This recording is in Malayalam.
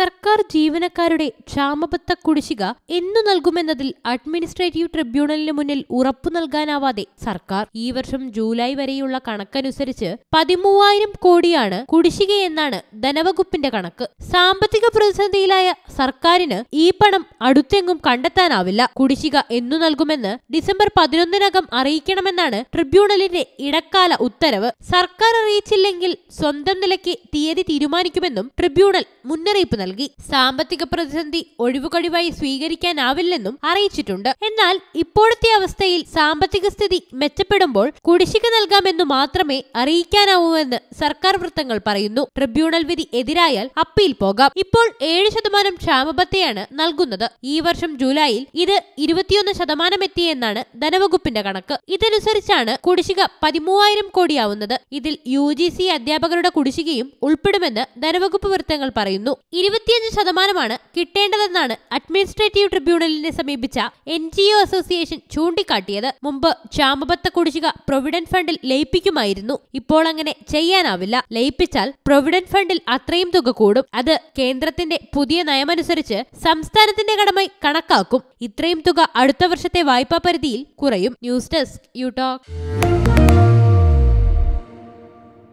സർക്കാർ സർക്കാർ ജീവനക്കാരുടെ ക്ഷാമബത്ത കുടിശ്ശിക എന്നു നൽകുമെന്നതിൽ അഡ്മിനിസ്ട്രേറ്റീവ് ട്രിബ്യൂണലിന് മുന്നിൽ ഉറപ്പു നൽകാനാവാതെ സർക്കാർ ഈ വർഷം ജൂലൈ വരെയുള്ള കണക്കനുസരിച്ച് പതിമൂവായിരം കോടിയാണ് കുടിശ്ശികയെന്നാണ് ധനവകുപ്പിന്റെ കണക്ക് സാമ്പത്തിക പ്രതിസന്ധിയിലായ സർക്കാരിന് ഈ പണം അടുത്തെങ്ങും കണ്ടെത്താനാവില്ല കുടിശ്ശിക എന്നു നൽകുമെന്ന് ഡിസംബർ പതിനൊന്നിനകം അറിയിക്കണമെന്നാണ് ട്രിബ്യൂണലിന്റെ ഇടക്കാല ഉത്തരവ് സർക്കാർ അറിയിച്ചില്ലെങ്കിൽ സ്വന്തം നിലയ്ക്ക് തീയതി തീരുമാനിക്കുമെന്നും ട്രിബ്യൂണൽ മുന്നറിയിപ്പ് നൽകി സാമ്പത്തിക പ്രതിസന്ധി ഒഴിവുകഴിവായി സ്വീകരിക്കാനാവില്ലെന്നും അറിയിച്ചിട്ടുണ്ട് എന്നാൽ ഇപ്പോഴത്തെ അവസ്ഥയിൽ സാമ്പത്തിക സ്ഥിതി മെച്ചപ്പെടുമ്പോൾ കുടിശ്ശിക നൽകാമെന്നു മാത്രമേ അറിയിക്കാനാവൂവെന്ന് സർക്കാർ വൃത്തങ്ങൾ പറയുന്നു ട്രിബ്യൂണൽ വിധി എതിരായാൽ അപ്പീൽ പോകാം ഇപ്പോൾ ഏഴ് ശതമാനം ക്ഷാമബത്തെയാണ് നൽകുന്നത് ഈ വർഷം ജൂലൈയിൽ ഇത് ഇരുപത്തിയൊന്ന് ശതമാനം എത്തിയെന്നാണ് ധനവകുപ്പിന്റെ കണക്ക് ഇതനുസരിച്ചാണ് കുടിശ്ശിക പതിമൂവായിരം കോടിയാവുന്നത് ഇതിൽ യു ജി സി അധ്യാപകരുടെ കുടിശ്ശികയും ഉൾപ്പെടുമെന്ന് ധനവകുപ്പ് വൃത്തങ്ങൾ പറയുന്നു ഇരുപത്തിയഞ്ച് ശതമാനമാണ് കിട്ടേണ്ടതെന്നാണ് അഡ്മിനിസ്ട്രേറ്റീവ് ട്രിബ്യൂണലിനെ സമീപിച്ച എൻ ജി ഒ അസോസിയേഷൻ ചൂണ്ടിക്കാട്ടിയത് മുമ്പ് ക്ഷാമബത്ത കുടിശ്ശിക പ്രൊവിഡന്റ് ഫണ്ടിൽ ലയിപ്പിക്കുമായിരുന്നു ഇപ്പോൾ അങ്ങനെ ചെയ്യാനാവില്ല ലയിപ്പിച്ചാൽ പ്രൊവിഡന്റ് ഫണ്ടിൽ അത്രയും തുക കൂടും അത് കേന്ദ്രത്തിന്റെ പുതിയ നയമനുസരിച്ച് സംസ്ഥാനത്തിന്റെ കടമായി കണക്കാക്കും ഇത്രയും തുക അടുത്ത വർഷത്തെ വായ്പാ പരിധിയിൽ കുറയും ന്യൂസ് ഡെസ്ക് യൂടോക്